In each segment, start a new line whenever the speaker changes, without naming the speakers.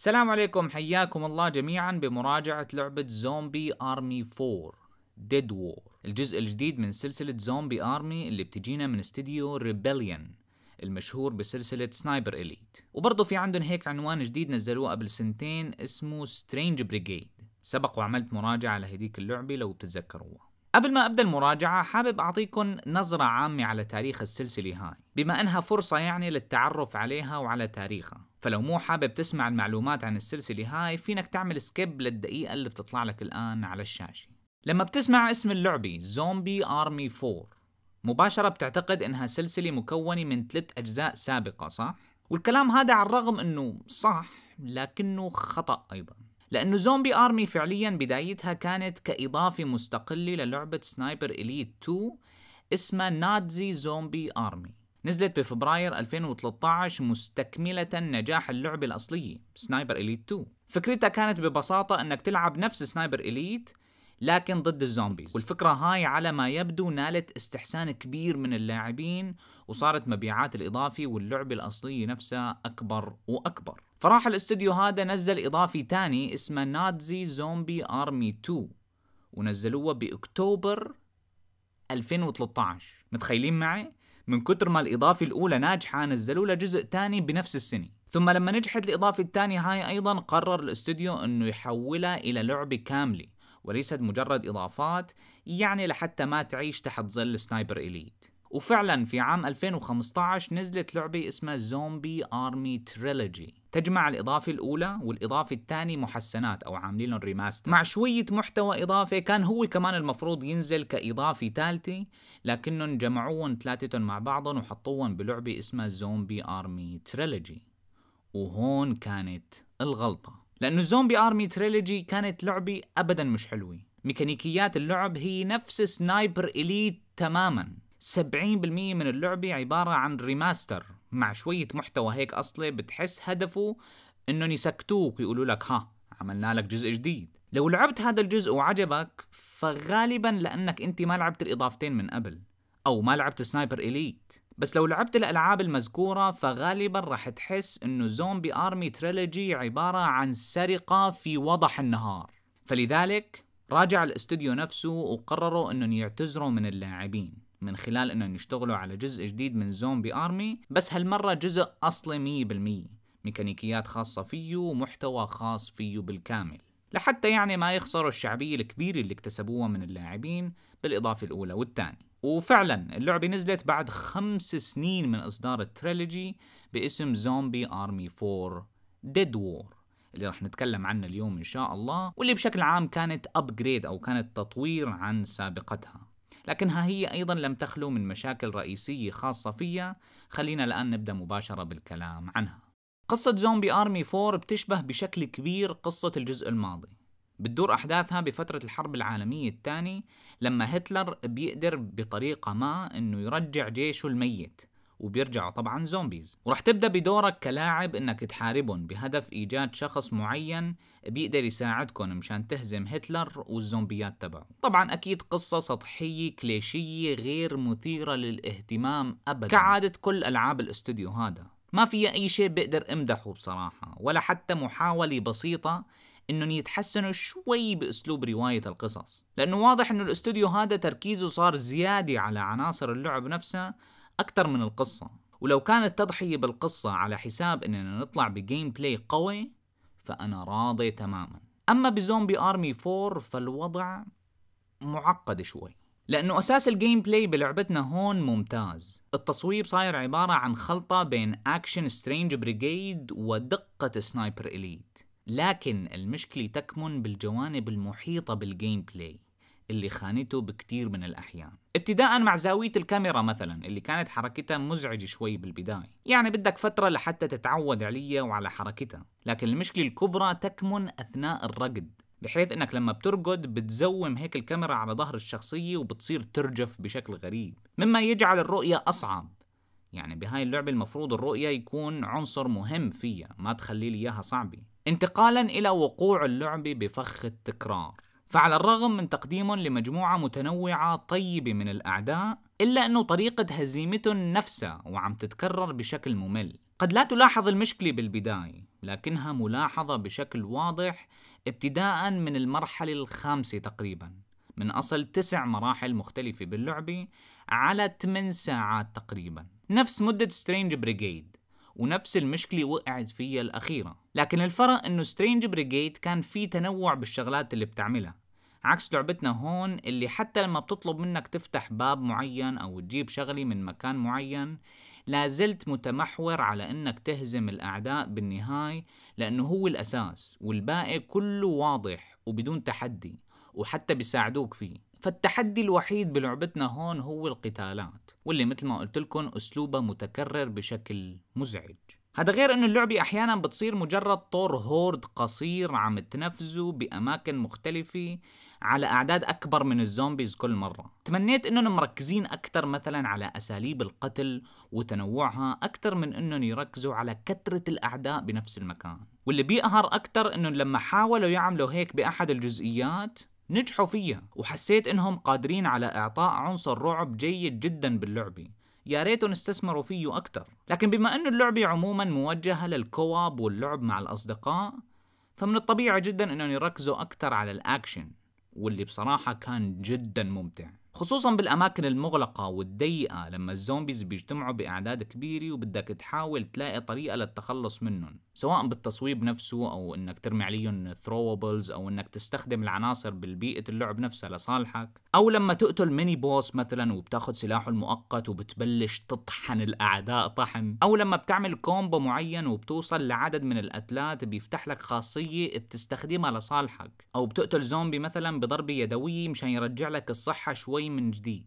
السلام عليكم حياكم الله جميعا بمراجعة لعبة زومبي ارمي 4 ديد وور الجزء الجديد من سلسلة زومبي ارمي اللي بتجينا من استديو ريبليون المشهور بسلسلة سنايبر إليت وبرضه في عندهم هيك عنوان جديد نزلوه قبل سنتين اسمه سترينج بريجيد سبق وعملت مراجعة لهديك اللعبة لو بتتذكروها قبل ما أبدأ المراجعة حابب أعطيكم نظرة عامة على تاريخ السلسلة هاي بما أنها فرصة يعني للتعرف عليها وعلى تاريخها فلو مو حابب تسمع المعلومات عن السلسلة هاي فينك تعمل سكيب للدقيقة اللي بتطلع لك الآن على الشاشة لما بتسمع اسم اللعبة زومبي آرمي 4 مباشرة بتعتقد إنها سلسلة مكونة من ثلاث أجزاء سابقة صح؟ والكلام هذا على الرغم إنه صح لكنه خطأ أيضاً لأنه زومبي آرمي فعليا بدايتها كانت كإضافة مستقلة للعبة سنايبر إليت 2 اسمها نادزي زومبي آرمي نزلت بفبراير 2013 مستكملة نجاح اللعبة الأصلية سنايبر إليت 2 فكرتها كانت ببساطة أنك تلعب نفس سنايبر إليت لكن ضد الزومبيز والفكرة هاي على ما يبدو نالت استحسان كبير من اللاعبين وصارت مبيعات الإضافة واللعبة الأصلية نفسها أكبر وأكبر فراح الاستوديو هذا نزل إضافي تاني اسمه نادزي زومبي آرمي 2 ونزلوه بأكتوبر 2013 متخيلين معي؟ من كتر ما الإضافة الأولى ناجحة نزلوا له جزء تاني بنفس السنة ثم لما نجحت الإضافة الثانية هاي أيضا قرر الاستوديو أنه يحولها إلى لعبة كاملة وليست مجرد إضافات يعني لحتى ما تعيش تحت ظل سنايبر إليت وفعلا في عام 2015 نزلت لعبة اسمها زومبي ارمي تريلوجي تجمع الإضافة الأولى والإضافة الثانية محسنات أو عاملين لهم ريماستر مع شوية محتوى إضافة كان هو كمان المفروض ينزل كإضافة ثالثة لكنهم جمعوهم ثلاثتهم مع بعضهم وحطوهم بلعبة اسمها زومبي ارمي تريلوجي وهون كانت الغلطة لأنه زومبي ارمي تريلوجي كانت لعبة أبدا مش حلوة ميكانيكيات اللعب هي نفس سنايبر إليت تماما 70% من اللعبة عبارة عن ريماستر مع شوية محتوى هيك أصلي بتحس هدفه إنهم يسكتوك ويقولوا لك ها عملنا لك جزء جديد لو لعبت هذا الجزء وعجبك فغالبا لأنك أنت ما لعبت الإضافتين من قبل أو ما لعبت سنايبر إليت بس لو لعبت الألعاب المذكورة فغالبا راح تحس إنه زومبي آرمي تريلوجي عبارة عن سرقة في وضح النهار فلذلك راجع الاستوديو نفسه وقرروا انهم يعتذروا من اللاعبين من خلال انهم يشتغلوا على جزء جديد من زومبي ارمي بس هالمرة جزء اصلي 100% ميكانيكيات خاصة فيه ومحتوى خاص فيه بالكامل لحتى يعني ما يخسروا الشعبية الكبيرة اللي اكتسبوها من اللاعبين بالإضافة الأولى والثانية وفعلا اللعبة نزلت بعد خمس سنين من إصدار التريلوجي باسم زومبي آرمي 4 ديد وور اللي راح نتكلم عنه اليوم إن شاء الله واللي بشكل عام كانت أبجريد أو كانت تطوير عن سابقتها لكنها هي أيضا لم تخلو من مشاكل رئيسية خاصة فيها خلينا الآن نبدأ مباشرة بالكلام عنها قصة زومبي آرمي 4 بتشبه بشكل كبير قصة الجزء الماضي بتدور أحداثها بفترة الحرب العالمية الثانية لما هتلر بيقدر بطريقة ما أنه يرجع جيشه الميت وبيرجعوا طبعا زومبيز ورح تبدا بدورك كلاعب انك تحاربهم بهدف ايجاد شخص معين بيقدر يساعدكم مشان تهزم هتلر والزومبيات تبعه طبعا اكيد قصه سطحيه كليشيه غير مثيره للاهتمام ابدا كعاده كل العاب الاستوديو هذا ما فيها اي شيء بقدر امدحه بصراحه ولا حتى محاوله بسيطه انهم يتحسنوا شوي باسلوب روايه القصص لانه واضح انه الاستوديو هذا تركيزه صار زياده على عناصر اللعب نفسها أكثر من القصة ولو كانت تضحية بالقصة على حساب أننا نطلع بجيم بلاي قوي فأنا راضي تماما أما بزومبي آرمي 4 فالوضع معقد شوي لأنه أساس الجيم بلاي بلعبتنا هون ممتاز التصويب صاير عبارة عن خلطة بين أكشن سترينج بريجيد ودقة سنايبر إليت لكن المشكلة تكمن بالجوانب المحيطة بالجيم بلاي اللي خانته بكتير من الأحيان ابتداء مع زاوية الكاميرا مثلا اللي كانت حركتها مزعجة شوي بالبداية يعني بدك فترة لحتى تتعود عليها وعلى حركتها لكن المشكلة الكبرى تكمن أثناء الرقد بحيث انك لما بترقد بتزوم هيك الكاميرا على ظهر الشخصية وبتصير ترجف بشكل غريب مما يجعل الرؤية أصعب يعني بهاي اللعبة المفروض الرؤية يكون عنصر مهم فيها ما تخلي لي إياها صعبة انتقالا إلى وقوع اللعبة بفخ التكرار فعلى الرغم من تقديمهم لمجموعة متنوعة طيبة من الأعداء إلا أنه طريقة هزيمتهم نفسها وعم تتكرر بشكل ممل قد لا تلاحظ المشكلة بالبداية لكنها ملاحظة بشكل واضح ابتداء من المرحلة الخامسة تقريبا من أصل تسع مراحل مختلفة باللعبة على 8 ساعات تقريبا نفس مدة سترينج بريجيد ونفس المشكلة وقعت فيها الأخيرة لكن الفرق أنه سترينج بريجيد كان في تنوع بالشغلات اللي بتعملها عكس لعبتنا هون اللي حتى لما بتطلب منك تفتح باب معين أو تجيب شغلة من مكان معين لازلت متمحور على أنك تهزم الأعداء بالنهاية لأنه هو الأساس والباقي كله واضح وبدون تحدي وحتى بيساعدوك فيه فالتحدي الوحيد بلعبتنا هون هو القتالات واللي مثل ما قلت لكم أسلوبها متكرر بشكل مزعج هذا غير انه اللعبة احيانا بتصير مجرد طور هورد قصير عم تنفذه باماكن مختلفة على اعداد اكبر من الزومبيز كل مرة تمنيت انهم مركزين اكثر مثلا على اساليب القتل وتنوعها اكثر من انهم يركزوا على كثرة الاعداء بنفس المكان واللي بيقهر اكثر انهم لما حاولوا يعملوا هيك باحد الجزئيات نجحوا فيها وحسيت انهم قادرين على اعطاء عنصر رعب جيد جدا باللعبة يا ريتهم استثمروا فيه أكتر لكن بما أن اللعبة عموما موجهة للكواب واللعب مع الأصدقاء فمن الطبيعي جدا أنهم يركزوا أكتر على الأكشن واللي بصراحة كان جدا ممتع خصوصا بالأماكن المغلقة والضيقة لما الزومبيز بيجتمعوا بأعداد كبيرة وبدك تحاول تلاقي طريقة للتخلص منهم سواء بالتصويب نفسه أو إنك ترمي عليهم ثروبلز أو إنك تستخدم العناصر بالبيئة اللعب نفسها لصالحك أو لما تقتل ميني بوس مثلا وبتاخذ سلاحه المؤقت وبتبلش تطحن الأعداء طحن أو لما بتعمل كومبو معين وبتوصل لعدد من الاتلات بيفتح لك خاصية بتستخدمها لصالحك أو بتقتل زومبي مثلا بضربة يدوية مشان يرجع لك الصحة شوي من جديد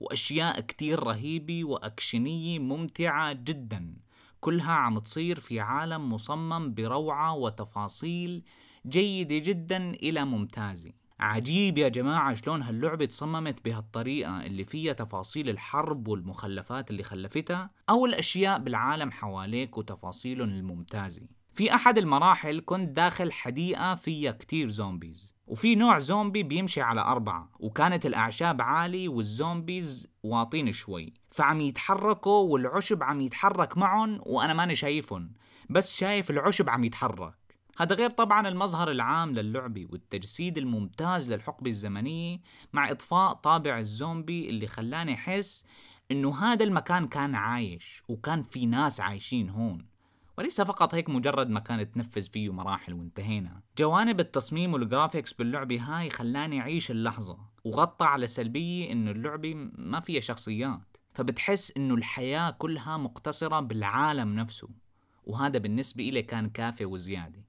وأشياء كتير رهيبة وأكشنية ممتعة جدا كلها عم تصير في عالم مصمم بروعة وتفاصيل جيدة جدا إلى ممتازة عجيب يا جماعة شلون هاللعبة تصممت بهالطريقة اللي فيها تفاصيل الحرب والمخلفات اللي خلفتها أو الأشياء بالعالم حواليك وتفاصيلهم الممتازة في أحد المراحل كنت داخل حديقة فيها كتير زومبيز وفي نوع زومبي بيمشي على أربعة وكانت الأعشاب عالي والزومبيز واطين شوي فعم يتحركوا والعشب عم يتحرك معهم وأنا ماني شايفهم بس شايف العشب عم يتحرك هذا غير طبعا المظهر العام للعبة والتجسيد الممتاز للحقبة الزمنية مع إضفاء طابع الزومبي اللي خلاني أحس إنه هذا المكان كان عايش وكان في ناس عايشين هون وليس فقط هيك مجرد مكان تنفذ فيه مراحل وانتهينا جوانب التصميم والجرافيكس باللعبة هاي خلاني أعيش اللحظة وغطى على سلبية إنه اللعبة ما فيها شخصيات فبتحس إنه الحياة كلها مقتصرة بالعالم نفسه وهذا بالنسبة إلي كان كافي وزيادة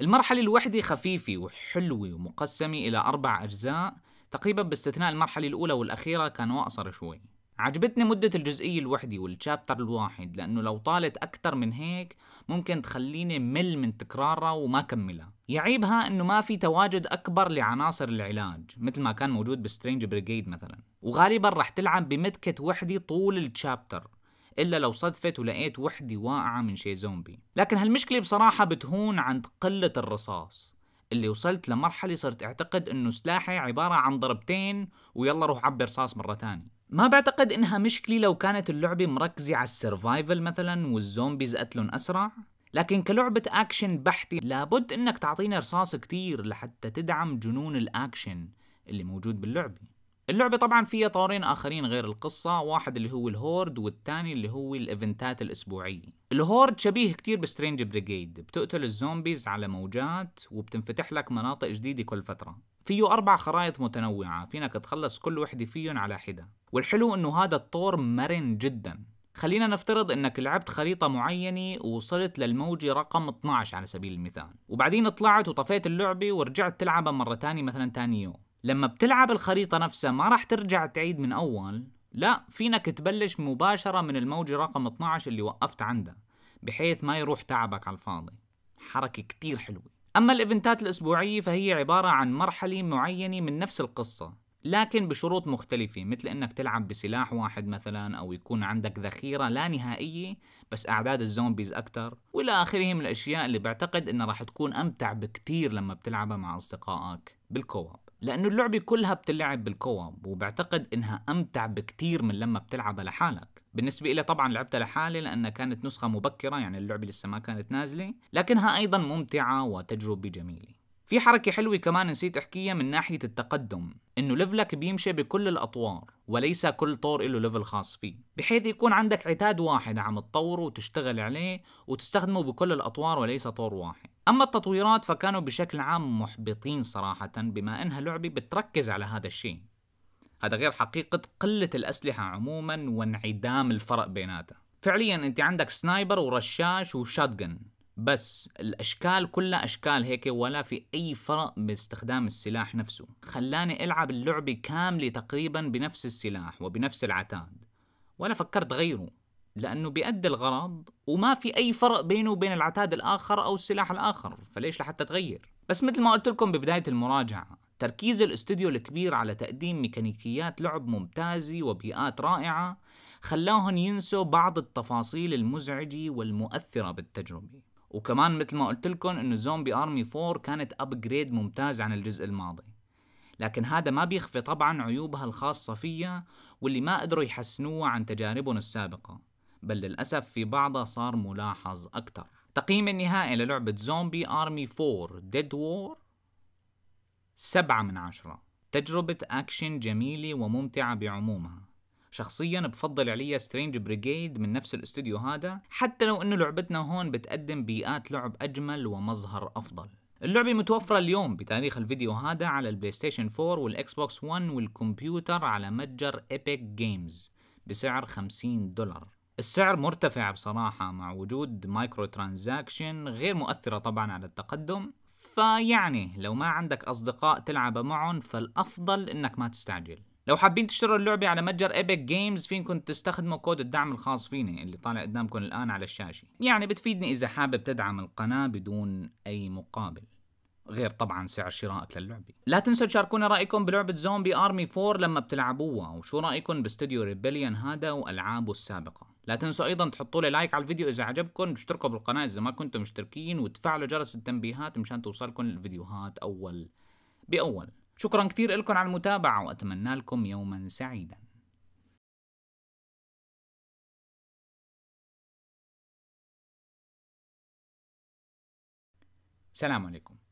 المرحلة الوحدة خفيفة وحلوة ومقسمة إلى أربع أجزاء تقريبا باستثناء المرحلة الأولى والأخيرة كانوا أقصر شوي عجبتني مدة الجزئية الوحدة والشابتر الواحد لأنه لو طالت أكثر من هيك ممكن تخليني مل من تكرارها وما كملها يعيبها أنه ما في تواجد أكبر لعناصر العلاج مثل ما كان موجود بسترينج بريجيد مثلا وغالبا رح تلعب بمدكت وحدة طول الشابتر إلا لو صدفت ولقيت وحدة واقعة من شي زومبي لكن هالمشكلة بصراحة بتهون عند قلة الرصاص اللي وصلت لمرحلة صرت اعتقد انه سلاحي عبارة عن ضربتين ويلا روح عبي رصاص مرة تانية ما بعتقد انها مشكلة لو كانت اللعبة مركزة على السرفايفل مثلا والزومبيز قتلهم اسرع لكن كلعبة اكشن بحتة لابد انك تعطينا رصاص كتير لحتى تدعم جنون الاكشن اللي موجود باللعبة اللعبة طبعا فيها طورين آخرين غير القصة واحد اللي هو الهورد والثاني اللي هو الإيفنتات الأسبوعية الهورد شبيه كتير بسترينج بريجيد بتقتل الزومبيز على موجات وبتنفتح لك مناطق جديدة كل فترة فيه أربع خرائط متنوعة فينك تخلص كل وحدة فيهم على حدة والحلو أنه هذا الطور مرن جدا خلينا نفترض انك لعبت خريطة معينة ووصلت للموجة رقم 12 على سبيل المثال وبعدين طلعت وطفيت اللعبة ورجعت تلعبها مرة تانية مثلا تاني يوم لما بتلعب الخريطة نفسها ما راح ترجع تعيد من أول لا فينك تبلش مباشرة من الموجة رقم 12 اللي وقفت عندها بحيث ما يروح تعبك على الفاضي حركة كتير حلوة أما الإيفنتات الأسبوعية فهي عبارة عن مرحلة معينة من نفس القصة لكن بشروط مختلفة مثل انك تلعب بسلاح واحد مثلا او يكون عندك ذخيرة لا نهائية بس اعداد الزومبيز اكتر والى اخره من الاشياء اللي بعتقد انها راح تكون امتع بكتير لما بتلعبها مع اصدقائك بالكواب لانه اللعبة كلها بتلعب بالكواب وبعتقد انها امتع بكتير من لما بتلعبها لحالك بالنسبة إلي طبعا لعبتها لحالي لأنها كانت نسخة مبكرة يعني اللعبة لسه ما كانت نازلة لكنها أيضا ممتعة وتجربة جميلة في حركة حلوة كمان نسيت احكيها من ناحية التقدم انه ليفلك بيمشي بكل الاطوار وليس كل طور له ليفل خاص فيه بحيث يكون عندك عتاد واحد عم تطوره وتشتغل عليه وتستخدمه بكل الاطوار وليس طور واحد اما التطويرات فكانوا بشكل عام محبطين صراحة بما انها لعبة بتركز على هذا الشيء هذا غير حقيقة قلة الأسلحة عموما وانعدام الفرق بيناتها فعليا انت عندك سنايبر ورشاش وشاتجن بس الاشكال كلها اشكال هيك ولا في اي فرق باستخدام السلاح نفسه خلاني العب اللعبه كامله تقريبا بنفس السلاح وبنفس العتاد ولا فكرت غيره لانه بيأدي الغرض وما في اي فرق بينه وبين العتاد الاخر او السلاح الاخر فليش لحتى تغير بس مثل ما قلت لكم ببدايه المراجعه تركيز الاستوديو الكبير على تقديم ميكانيكيات لعب ممتازة وبيئات رائعة خلاهم ينسوا بعض التفاصيل المزعجة والمؤثرة بالتجربة وكمان مثل ما قلت لكم انه زومبي ارمي 4 كانت ابجريد ممتاز عن الجزء الماضي لكن هذا ما بيخفي طبعا عيوبها الخاصة فيها واللي ما قدروا يحسنوها عن تجاربهم السابقة بل للأسف في بعضها صار ملاحظ أكثر تقييم النهائي للعبة زومبي آرمي 4 ديد وور سبعة من عشرة تجربة أكشن جميلة وممتعة بعمومها شخصيا بفضل عليا سترينج بريجيد من نفس الاستوديو هذا حتى لو انه لعبتنا هون بتقدم بيئات لعب اجمل ومظهر افضل اللعبة متوفرة اليوم بتاريخ الفيديو هذا على البلاي ستيشن 4 والاكس بوكس 1 والكمبيوتر على متجر ايبك جيمز بسعر 50 دولار السعر مرتفع بصراحة مع وجود مايكرو ترانزاكشن غير مؤثرة طبعا على التقدم فيعني لو ما عندك أصدقاء تلعب معهم فالأفضل إنك ما تستعجل لو حابين تشتروا اللعبة على متجر ايبك جيمز فينكم تستخدموا كود الدعم الخاص فيني اللي طالع قدامكم الآن على الشاشة يعني بتفيدني إذا حابب تدعم القناة بدون أي مقابل غير طبعا سعر شرائك للعبة لا تنسوا تشاركونا رأيكم بلعبة زومبي آرمي 4 لما بتلعبوها وشو رأيكم باستديو ريبليون هذا وألعابه السابقة لا تنسوا أيضا تحطوا لي لايك على الفيديو إذا عجبكم واشتركوا بالقناة إذا ما كنتم مشتركين وتفعلوا جرس التنبيهات مشان توصلكم الفيديوهات أول بأول شكرا كتير لكم على المتابعة وأتمنى لكم يوما سعيدا سلام عليكم